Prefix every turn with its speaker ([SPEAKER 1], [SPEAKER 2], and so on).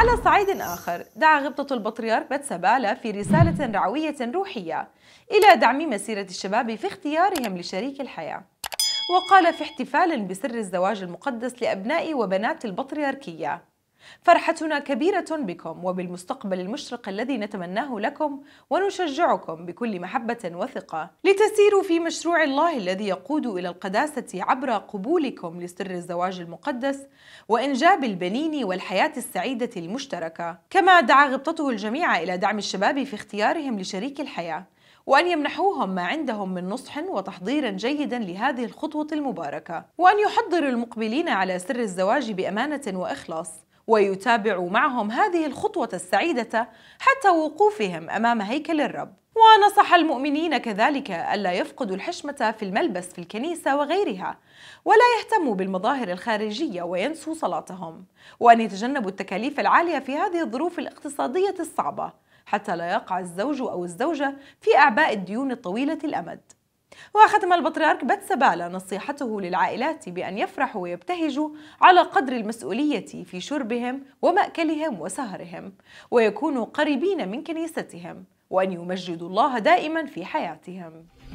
[SPEAKER 1] على صعيد آخر دعا غبطة البطريرك بتسبالة في رسالة رعوية روحية إلى دعم مسيرة الشباب في اختيارهم لشريك الحياة وقال في احتفال بسر الزواج المقدس لأبناء وبنات البطريركية فرحتنا كبيرة بكم وبالمستقبل المشرق الذي نتمناه لكم ونشجعكم بكل محبة وثقة لتسيروا في مشروع الله الذي يقود إلى القداسة عبر قبولكم لسر الزواج المقدس وإنجاب البنين والحياة السعيدة المشتركة كما دعا غبطته الجميع إلى دعم الشباب في اختيارهم لشريك الحياة وأن يمنحوهم ما عندهم من نصح وتحضير جيد لهذه الخطوة المباركة وأن يحضر المقبلين على سر الزواج بأمانة وإخلاص ويتابع معهم هذه الخطوة السعيدة حتى وقوفهم أمام هيكل الرب ونصح المؤمنين كذلك ألا يفقدوا الحشمة في الملبس في الكنيسة وغيرها ولا يهتموا بالمظاهر الخارجية وينسوا صلاتهم وأن يتجنبوا التكاليف العالية في هذه الظروف الاقتصادية الصعبة حتى لا يقع الزوج أو الزوجة في أعباء الديون الطويلة الأمد وختم البطريرك بتسبالا نصيحته للعائلات بأن يفرحوا ويبتهجوا على قدر المسؤولية في شربهم ومأكلهم وسهرهم ويكونوا قريبين من كنيستهم وأن يمجدوا الله دائما في حياتهم